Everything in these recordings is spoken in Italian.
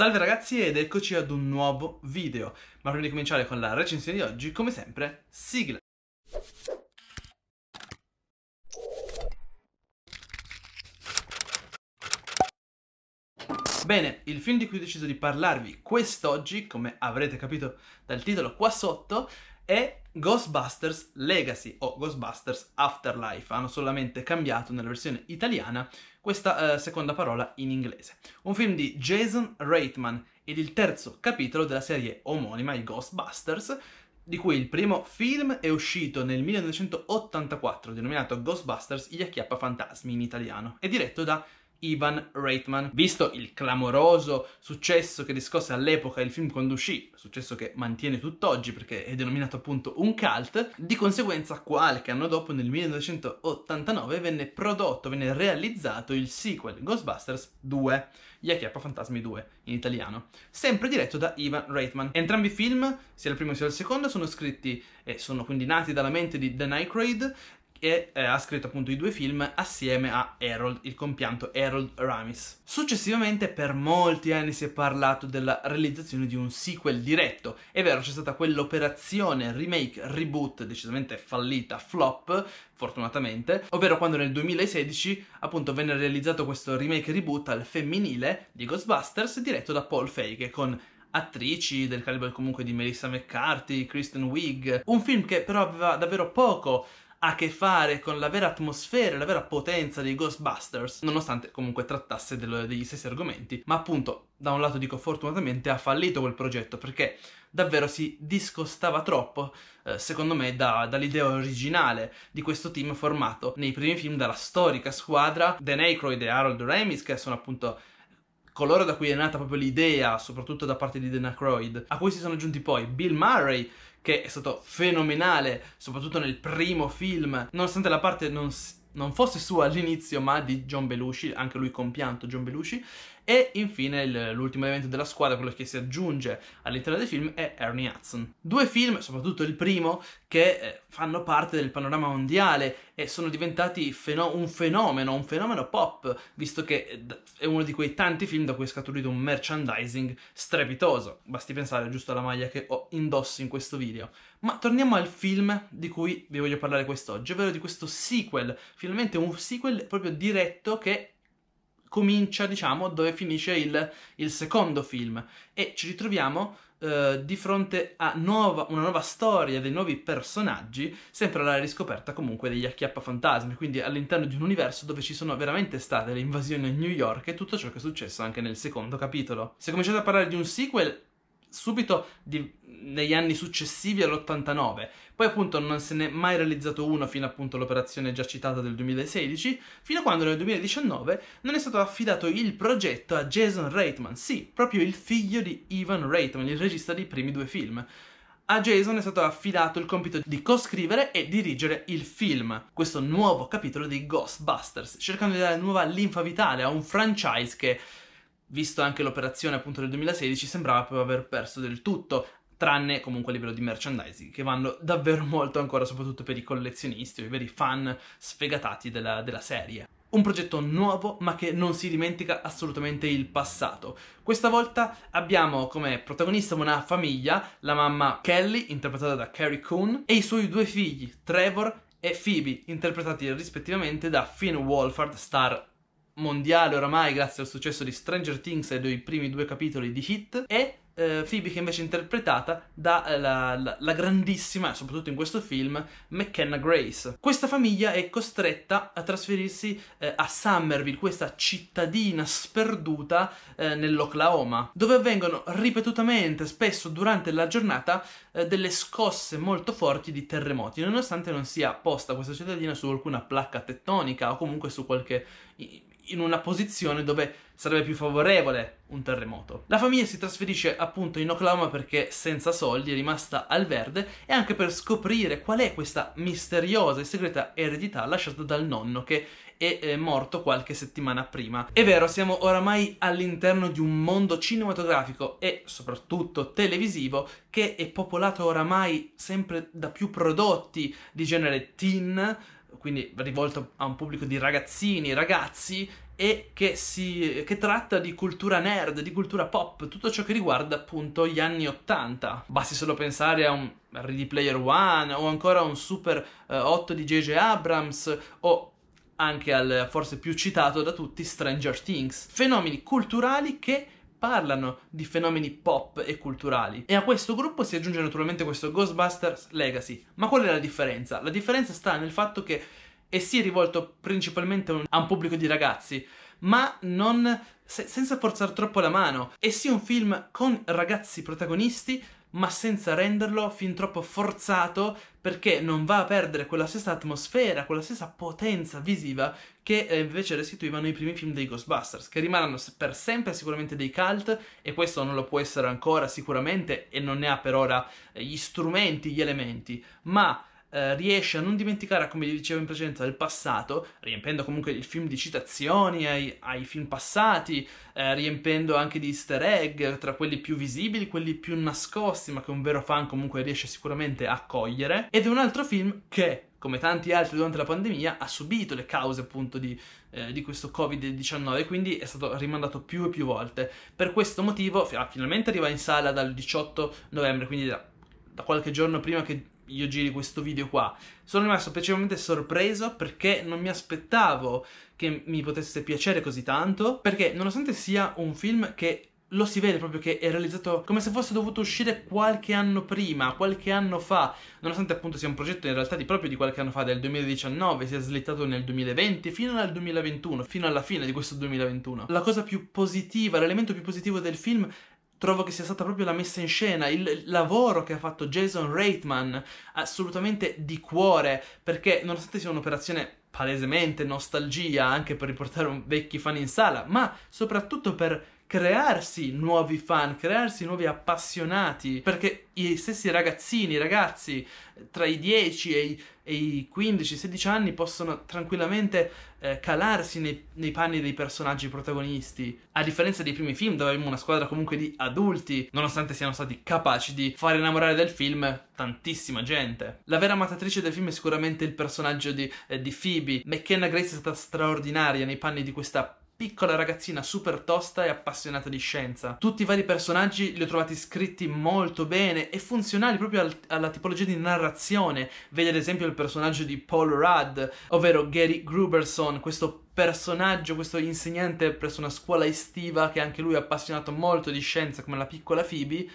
Salve ragazzi ed eccoci ad un nuovo video, ma prima di cominciare con la recensione di oggi, come sempre, sigla! Bene, il film di cui ho deciso di parlarvi quest'oggi, come avrete capito dal titolo qua sotto, è Ghostbusters Legacy o Ghostbusters Afterlife. Hanno solamente cambiato nella versione italiana questa eh, seconda parola in inglese. Un film di Jason Reitman ed il terzo capitolo della serie omonima, i Ghostbusters, di cui il primo film è uscito nel 1984, denominato Ghostbusters Gli acchiappa fantasmi in italiano, è diretto da Ivan Reitman. Visto il clamoroso successo che riscosse all'epoca il film quando uscì, successo che mantiene tutt'oggi perché è denominato appunto un cult, di conseguenza qualche anno dopo, nel 1989, venne prodotto, venne realizzato il sequel Ghostbusters 2, Gli Achiappa Fantasmi 2 in italiano, sempre diretto da Ivan Reitman. Entrambi i film, sia il primo sia il secondo, sono scritti e sono quindi nati dalla mente di The Aykroyd e eh, ha scritto appunto i due film assieme a Harold, il compianto Harold Ramis. Successivamente per molti anni si è parlato della realizzazione di un sequel diretto, è vero c'è stata quell'operazione remake reboot decisamente fallita, flop, fortunatamente, ovvero quando nel 2016 appunto venne realizzato questo remake reboot al femminile di Ghostbusters diretto da Paul Feige con attrici del calibro comunque di Melissa McCarthy, Kristen Wiig, un film che però aveva davvero poco a che fare con la vera atmosfera e la vera potenza dei Ghostbusters, nonostante comunque trattasse dello, degli stessi argomenti. Ma appunto, da un lato dico fortunatamente ha fallito quel progetto perché davvero si discostava troppo, eh, secondo me, da, dall'idea originale di questo team formato nei primi film dalla storica squadra Dan Aykroyd e Harold Ramis, che sono appunto coloro da cui è nata proprio l'idea, soprattutto da parte di Dan Aykroyd, a cui si sono aggiunti poi Bill Murray, che è stato fenomenale, soprattutto nel primo film, nonostante la parte non, non fosse sua all'inizio, ma di John Belushi, anche lui compianto John Belushi, e infine l'ultimo elemento della squadra, quello che si aggiunge all'interno del film, è Ernie Hudson. Due film, soprattutto il primo, che eh, fanno parte del panorama mondiale e sono diventati feno- un fenomeno, un fenomeno pop, visto che eh, è uno di quei tanti film da cui è scaturito un merchandising strepitoso. Basti pensare giusto alla maglia che ho indosso in questo video. Ma torniamo al film di cui vi voglio parlare quest'oggi, ovvero di questo sequel, finalmente un sequel proprio diretto che comincia, diciamo, dove finisce il, il secondo film e ci ritroviamo eh, di fronte a nuova, una nuova storia, dei nuovi personaggi, sempre alla riscoperta comunque degli acchiappafantasmi, quindi all'interno di un universo dove ci sono veramente state le invasioni a New York e tutto ciò che è successo anche nel secondo capitolo. Se cominciate a parlare di un sequel subito di, negli anni successivi all'89. Poi appunto non se n'è mai realizzato uno fino appunto all'operazione già citata del 2016, fino a quando nel 2019 non è stato affidato il progetto a Jason Reitman, sì, proprio il figlio di Ivan Reitman, il regista dei primi due film. A Jason è stato affidato il compito di co-scrivere e dirigere il film, questo nuovo capitolo di Ghostbusters, cercando di dare nuova linfa vitale a un franchise che visto anche l'operazione appunto del 2016, sembrava proprio aver perso del tutto, tranne comunque a livello di merchandising, che vanno davvero molto ancora, soprattutto per i collezionisti o i veri fan sfegatati della, della serie. Un progetto nuovo ma che non si dimentica assolutamente il passato. Questa volta abbiamo come protagonista una famiglia, la mamma Kelly, interpretata da Carrie Coon, e i suoi due figli, Trevor e Phoebe, interpretati rispettivamente da Finn Wolfhard, star mondiale oramai grazie al successo di Stranger Things e dei primi due capitoli di Hit e eh, Phoebe che invece è interpretata dalla eh, la, la grandissima, soprattutto in questo film, McKenna Grace. Questa famiglia è costretta a trasferirsi eh, a Somerville, questa cittadina sperduta eh, nell'Oklahoma, dove avvengono ripetutamente, spesso durante la giornata, eh, delle scosse molto forti di terremoti, nonostante non sia posta questa cittadina su alcuna placca tettonica o comunque su qualche in una posizione dove sarebbe più favorevole un terremoto. La famiglia si trasferisce appunto in Oklahoma perché senza soldi è rimasta al verde e anche per scoprire qual è questa misteriosa e segreta eredità lasciata dal nonno che è eh, morto qualche settimana prima. È vero, siamo oramai all'interno di un mondo cinematografico e soprattutto televisivo che è popolato oramai sempre da più prodotti di genere teen, quindi rivolto a un pubblico di ragazzini, ragazzi, e che, si, che, tratta di cultura nerd, di cultura pop, tutto ciò che riguarda appunto gli anni Ottanta. Basti solo pensare a un Ready Player One o ancora a un Super 8 eh, di J.J. Abrams o anche al forse più citato da tutti Stranger Things. Fenomeni culturali che parlano di fenomeni pop e culturali. E a questo gruppo si aggiunge naturalmente questo Ghostbusters Legacy. Ma qual è la differenza? La differenza sta nel fatto che essi è rivolto principalmente a un pubblico di ragazzi, ma non se, senza forzare troppo la mano. Essi è un film con ragazzi protagonisti ma senza renderlo fin troppo forzato perché non va a perdere quella stessa atmosfera, quella stessa potenza visiva che eh, invece restituivano i primi film dei Ghostbusters, che rimarranno per sempre sicuramente dei cult e questo non lo può essere ancora sicuramente e non ne ha per ora eh, gli strumenti, gli elementi, ma eh, riesce a non dimenticare, come vi dicevo in precedenza, del passato, riempendo comunque il film di citazioni ai, ai film passati, eh, riempendo anche di easter egg tra quelli più visibili, quelli più nascosti, ma che un vero fan comunque riesce sicuramente a cogliere. Ed è un altro film che come tanti altri durante la pandemia, ha subito le cause appunto di, eh, di questo Covid-19, quindi è stato rimandato più e più volte. Per questo motivo, ah, finalmente arriva in sala dal 18 novembre, quindi da qualche giorno prima che io giri questo video qua. Sono rimasto piacevolmente sorpreso perché non mi aspettavo che mi potesse piacere così tanto, perché nonostante sia un film che lo si vede proprio che è realizzato come se fosse dovuto uscire qualche anno prima, qualche anno fa, nonostante appunto sia un progetto in realtà di proprio di qualche anno fa, del 2019, si è slittato nel 2020 fino al 2021, fino alla fine di questo 2021. La cosa più positiva, l'elemento più positivo del film trovo che sia stata proprio la messa in scena, il lavoro che ha fatto Jason Reitman, assolutamente di cuore, perché nonostante sia un'operazione palesemente nostalgia anche per riportare un vecchi fan in sala, ma soprattutto per crearsi nuovi fan, crearsi nuovi appassionati, perché i stessi ragazzini, ragazzi eh, tra i 10 e i, e i 15-16 anni possono tranquillamente eh, calarsi nei, nei, panni dei personaggi protagonisti. A differenza dei primi film dove avevamo una squadra comunque di adulti, nonostante siano stati capaci di far innamorare del film tantissima gente. La vera matatrice del film è sicuramente il personaggio di, eh, di Phoebe. McKenna Grace è stata straordinaria nei panni di questa piccola ragazzina super tosta e appassionata di scienza. Tutti i vari personaggi li ho trovati scritti molto bene e funzionali proprio al, alla tipologia di narrazione. Vedi ad esempio il personaggio di Paul Rudd, ovvero Gary Gruberson, questo personaggio, questo insegnante presso una scuola estiva che anche lui è appassionato molto di scienza come la piccola Phoebe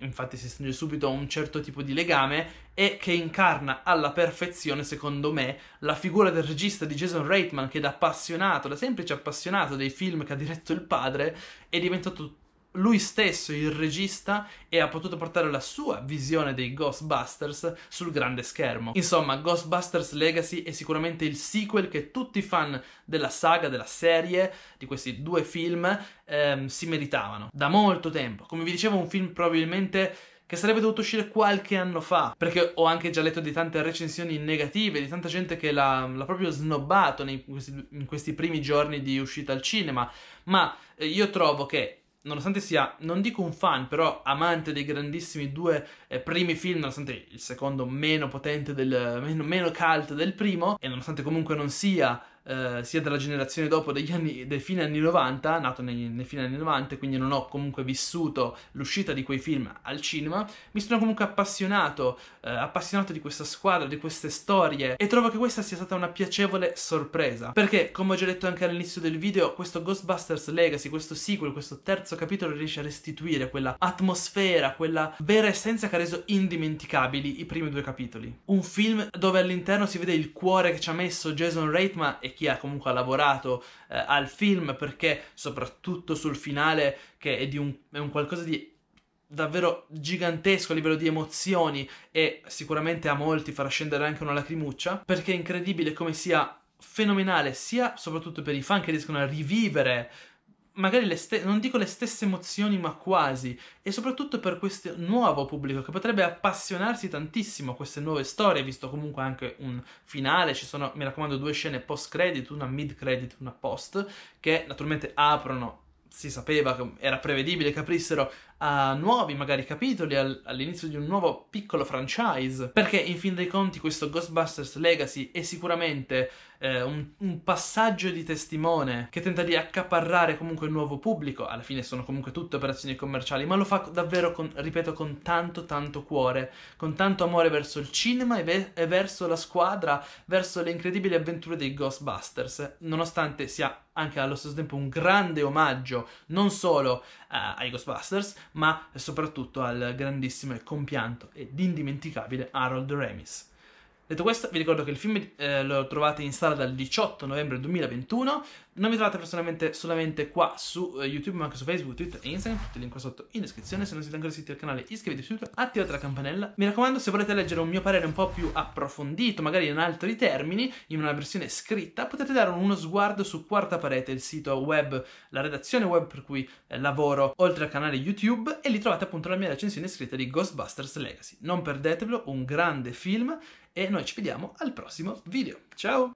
infatti si stringe subito a un certo tipo di legame e che incarna alla perfezione, secondo me, la figura del regista di Jason Reitman che da appassionato, da semplice appassionato dei film che ha diretto il padre, è diventato lui stesso, il regista, e ha potuto portare la sua visione dei Ghostbusters sul grande schermo. Insomma, Ghostbusters Legacy è sicuramente il sequel che tutti i fan della saga, della serie, di questi due film, ehm, si meritavano. Da molto tempo. Come vi dicevo, un film probabilmente che sarebbe dovuto uscire qualche anno fa, perché ho anche già letto di tante recensioni negative, di tanta gente che l'ha, l'ha proprio snobbato nei, in, questi, in questi primi giorni di uscita al cinema, ma eh, io trovo che nonostante sia, non dico un fan, però amante dei grandissimi due eh, primi film, nonostante il secondo meno potente del, meno, meno cult del primo, e nonostante comunque non sia eh, sia della generazione dopo, degli anni, del fine anni 90, nato nei, nei fine anni 90, quindi non ho comunque vissuto l'uscita di quei film al cinema, mi sono comunque appassionato, eh, appassionato di questa squadra, di queste storie e trovo che questa sia stata una piacevole sorpresa, perché come ho già detto anche all'inizio del video, questo Ghostbusters Legacy, questo sequel, questo terzo capitolo riesce a restituire quella atmosfera, quella vera essenza che ha reso indimenticabili i primi due capitoli. Un film dove all'interno si vede il cuore che ci ha messo Jason Reitman e chi ha comunque lavorato eh, al film, perché soprattutto sul finale, che è, un, è un qualcosa di davvero gigantesco a livello di emozioni e sicuramente a molti farà scendere anche una lacrimuccia, perché è incredibile come sia fenomenale sia soprattutto per i fan che riescono a rivivere magari le stesse, non dico le stesse emozioni, ma quasi, e soprattutto per questo nuovo pubblico che potrebbe appassionarsi tantissimo a queste nuove storie, visto comunque anche un finale, ci sono, mi raccomando, due scene post-credit, una mid-credit, una post, che naturalmente aprono si sapeva, era prevedibile che aprissero a nuovi magari capitoli, al, all'inizio di un nuovo piccolo franchise, perché in fin dei conti questo Ghostbusters Legacy è sicuramente eh, un, un, passaggio di testimone che tenta di accaparrare comunque il nuovo pubblico, alla fine sono comunque tutte operazioni commerciali, ma lo fa davvero, con, ripeto, con tanto tanto cuore, con tanto amore verso il cinema e, ve- e verso la squadra, verso le incredibili avventure dei Ghostbusters, nonostante sia anche allo stesso tempo un grande omaggio non solo ai Ghostbusters, ma soprattutto al grandissimo e compianto ed indimenticabile Harold Ramis. Detto questo, vi ricordo che il film eh, lo trovate in sala dal 18 novembre 2021. Non mi trovate personalmente solamente qua su eh, YouTube, ma anche su Facebook, Twitter e Instagram. Tutti i link qua sotto in descrizione. Se non siete ancora iscritti al canale, iscrivetevi subito, attivate la campanella. Mi raccomando, se volete leggere un mio parere un po' più approfondito, magari in altri termini, in una versione scritta, potete dare uno sguardo su Quarta Parete, il sito web, la redazione web per cui eh, lavoro, oltre al canale YouTube. E lì trovate appunto la mia recensione scritta di Ghostbusters Legacy. Non perdetevelo, un grande film e noi ci vediamo al prossimo video. Ciao!